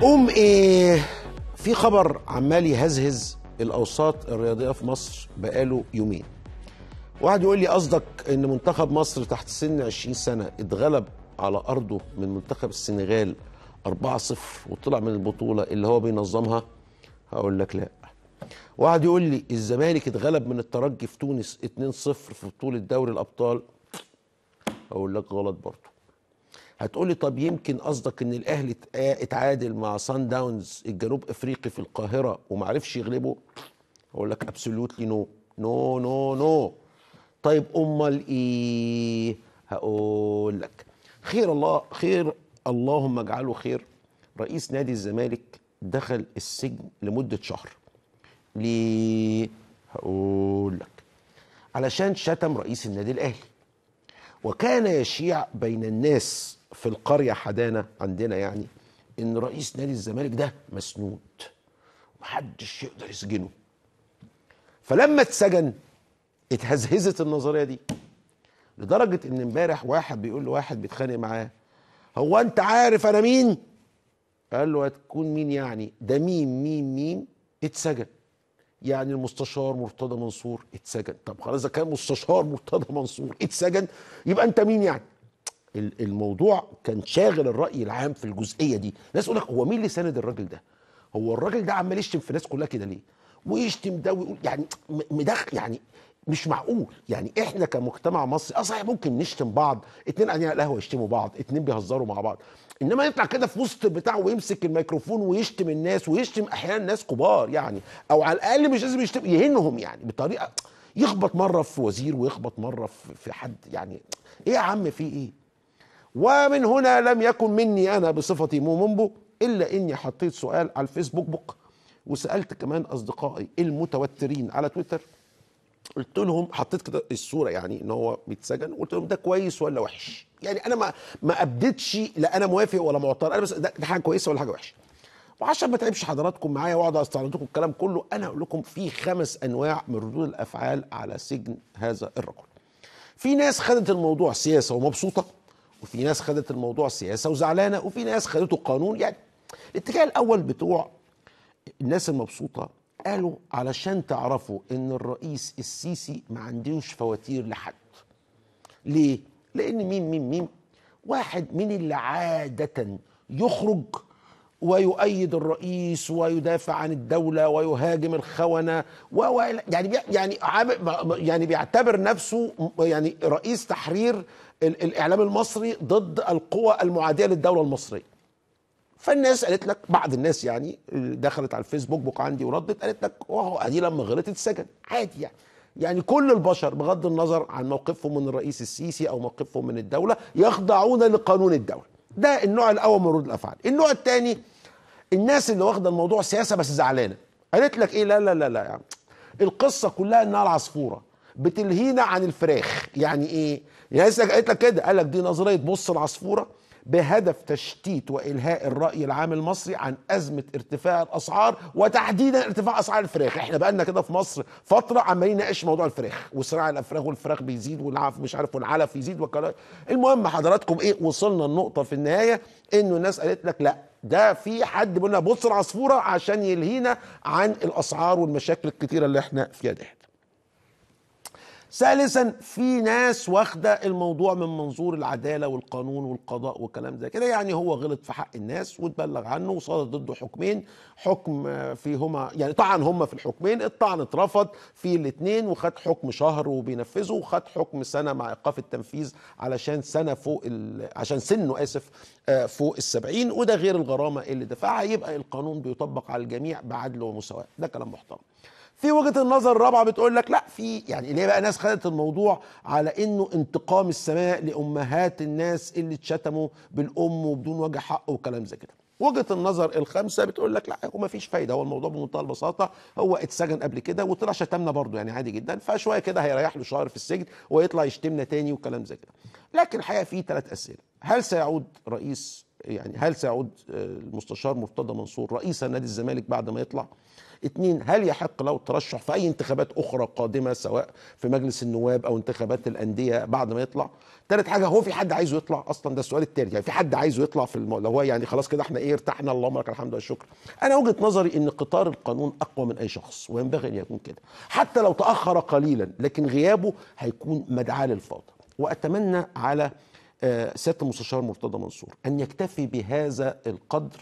قوم ايه في خبر عمال يهزهز الاوساط الرياضيه في مصر بقاله يومين واحد يقول لي قصدك ان منتخب مصر تحت سن 20 سنه اتغلب على ارضه من منتخب السنغال 4-0 وطلع من البطوله اللي هو بينظمها هقول لك لا واحد يقول لي الزمالك اتغلب من الترجي في تونس 2-0 في بطوله دوري الابطال اقول لك غلط برضه هتقولي طب يمكن قصدك ان الاهلي آه، اتعادل مع سان داونز الجنوب افريقي في القاهره وما عرفش يغلبه اقول لك ابسولوتلي نو نو نو نو طيب امال ايه هقول لك خير الله خير اللهم اجعله خير رئيس نادي الزمالك دخل السجن لمده شهر ليه هقول لك علشان شتم رئيس النادي الاهلي وكان يشيع بين الناس في القريه حدانا عندنا يعني ان رئيس نادي الزمالك ده مسنود محدش يقدر يسجنه فلما اتسجن اتهزهزت النظريه دي لدرجه ان امبارح واحد بيقول لواحد بيتخانق معاه هو انت عارف انا مين قال له هتكون مين يعني ده مين مين مين؟ اتسجن يعني المستشار مرتضى منصور اتسجن طب خلاص اذا كان مستشار مرتضى منصور اتسجن يبقى انت مين يعني الموضوع كان شاغل الراي العام في الجزئيه دي ناس يقول لك هو مين اللي ساند الراجل ده هو الراجل ده عمال يشتم في ناس كلها كده ليه ويشتم ده ويقول يعني مدخ يعني مش معقول يعني احنا كمجتمع مصري اه صحيح ممكن نشتم بعض اتنين قاعدين على القهوه يشتموا بعض اتنين بيهزروا مع بعض انما يطلع كده في وسط بتاعه ويمسك الميكروفون ويشتم الناس ويشتم احيانا ناس كبار يعني او على الاقل مش لازم يشتم يهنهم يعني بطريقه يخبط مره في وزير ويخبط مره في حد يعني ايه يا عم في ايه ومن هنا لم يكن مني أنا بصفتي مومومبو إلا إني حطيت سؤال على الفيسبوك بوك وسألت كمان أصدقائي المتوترين على تويتر قلت لهم حطيت كده الصوره يعني ان هو بيتسجن قلت لهم ده كويس ولا وحش يعني انا ما ما ابدتش لا انا موافق ولا معترض انا بس ده, ده حاجه كويسه ولا حاجه وحشه وعشان ما تعبش حضراتكم معايا واقعد استعرض لكم الكلام كله انا هقول لكم في خمس انواع من ردود الافعال على سجن هذا الرجل في ناس خدت الموضوع سياسه ومبسوطه وفي ناس خدت الموضوع سياسه وزعلانه وفي ناس خدته قانون يعني الاتجاه الاول بتوع الناس المبسوطه قالوا علشان تعرفوا ان الرئيس السيسي ما عندوش فواتير لحد ليه لان مين مين مين واحد من اللي عاده يخرج ويؤيد الرئيس ويدافع عن الدولة ويهاجم الخونة و يعني يعني يعني بيعتبر نفسه يعني رئيس تحرير الإعلام المصري ضد القوى المعادية للدولة المصرية فالناس قالت لك بعض الناس يعني دخلت على الفيسبوك بوك عندي وردت قالت لك وهو دي لما غلطت اتسجن عادي يعني يعني كل البشر بغض النظر عن موقفهم من الرئيس السيسي او موقفهم من الدوله يخضعون لقانون الدوله ده النوع الاول من ردود الافعال النوع الثاني الناس اللي واخده الموضوع سياسه بس زعلانه قالت لك ايه لا لا لا لا يعني القصه كلها انها العصفوره بتلهينا عن الفراخ يعني ايه يعني قالت لك كده قال لك دي نظريه بص العصفوره بهدف تشتيت والهاء الراي العام المصري عن ازمه ارتفاع الاسعار وتحديدا ارتفاع اسعار الفراخ احنا بقالنا كده في مصر فتره عمالين نناقش موضوع الفراخ وصراع الافراخ والفراخ بيزيد والعف مش عارف والعلف يزيد والكلام المهم حضراتكم ايه وصلنا النقطه في النهايه انه الناس قالت لك لا ده في حد بيقول لنا بص العصفوره عشان يلهينا عن الاسعار والمشاكل الكتيره اللي احنا فيها ده ثالثا في ناس واخده الموضوع من منظور العداله والقانون والقضاء وكلام زي كده يعني هو غلط في حق الناس وتبلغ عنه وصدر ضده حكمين حكم فيهما يعني طعن هما في الحكمين الطعن اترفض في الاثنين وخد حكم شهر وبينفذه وخد حكم سنه مع ايقاف التنفيذ علشان سنه فوق عشان سنه اسف آه، فوق السبعين وده غير الغرامه اللي دفعها يبقى القانون بيطبق على الجميع بعدل ومساواه ده كلام محترم في وجهه النظر الرابعه بتقول لك لا في يعني ليه بقى ناس خدت الموضوع على انه انتقام السماء لامهات الناس اللي اتشتموا بالام وبدون وجه حق وكلام زي كده وجهه النظر الخامسه بتقول لك لا هو ما فيش فايده هو الموضوع بمنتهى البساطه هو اتسجن قبل كده وطلع شتمنا برضه يعني عادي جدا فشويه كده هيريح له شهر في السجن ويطلع يشتمنا تاني وكلام زي كده لكن الحقيقه في ثلاث اسئله هل سيعود رئيس يعني هل سيعود آه، المستشار مرتضى منصور رئيسا نادي الزمالك بعد ما يطلع اثنين هل يحق له الترشح في اي انتخابات اخرى قادمه سواء في مجلس النواب او انتخابات الانديه بعد ما يطلع ثالث حاجه هو في حد عايزه يطلع اصلا ده السؤال الثالث يعني في حد عايزه يطلع في الم... لو هو يعني خلاص كده احنا ايه ارتحنا اللهم لك الحمد والشكر انا وجهه نظري ان قطار القانون اقوى من اي شخص وينبغي ان يكون كده حتى لو تاخر قليلا لكن غيابه هيكون مدعاه للفوضى واتمنى على آه، سياده المستشار مرتضى منصور ان يكتفي بهذا القدر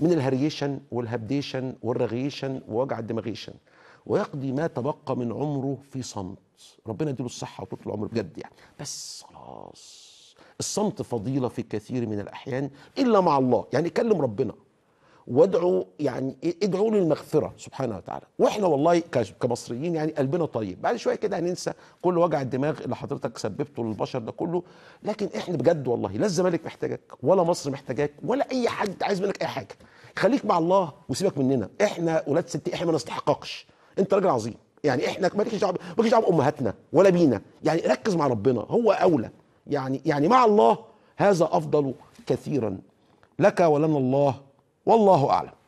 من الهريشن والهبديشن والرغيشن ووجع الدماغيشن ويقضي ما تبقى من عمره في صمت ربنا يديله الصحه وطول العمر بجد يعني بس خلاص الصمت فضيله في كثير من الاحيان الا مع الله يعني كلم ربنا وادعوا يعني إيه، ادعوا للمغفره سبحانه وتعالى واحنا والله كمصريين يعني قلبنا طيب بعد شويه كده هننسى كل وجع الدماغ اللي حضرتك سببته للبشر ده كله لكن احنا بجد والله لا الزمالك محتاجك ولا مصر محتاجاك ولا اي حد عايز منك اي حاجه خليك مع الله وسيبك مننا احنا ولاد ستي احنا ما نستحققش انت راجل عظيم يعني احنا مالكش دعوه مالكش دعوه بامهاتنا ولا بينا يعني ركز مع ربنا هو اولى يعني يعني مع الله هذا افضل كثيرا لك ولنا الله والله أعلم